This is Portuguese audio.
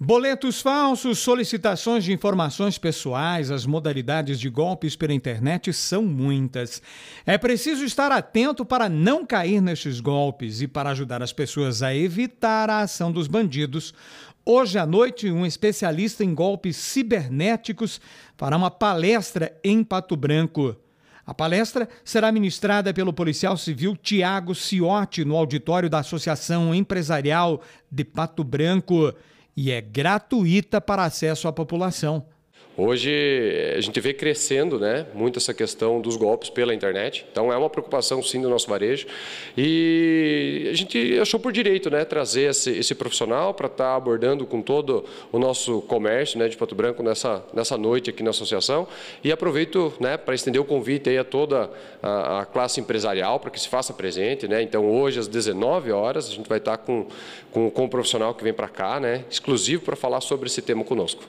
Boletos falsos, solicitações de informações pessoais, as modalidades de golpes pela internet são muitas. É preciso estar atento para não cair nestes golpes e para ajudar as pessoas a evitar a ação dos bandidos. Hoje à noite, um especialista em golpes cibernéticos fará uma palestra em Pato Branco. A palestra será ministrada pelo policial civil Tiago Ciotti no auditório da Associação Empresarial de Pato Branco e é gratuita para acesso à população. Hoje eh, a gente vê crescendo né, muito essa questão dos golpes pela internet, então é uma preocupação sim do nosso varejo e a gente achou por direito né, trazer esse, esse profissional para estar tá abordando com todo o nosso comércio né, de Pato Branco nessa, nessa noite aqui na associação e aproveito né, para estender o convite aí a toda a, a classe empresarial para que se faça presente. Né? Então hoje às 19 horas a gente vai estar tá com, com, com o profissional que vem para cá, né, exclusivo para falar sobre esse tema conosco.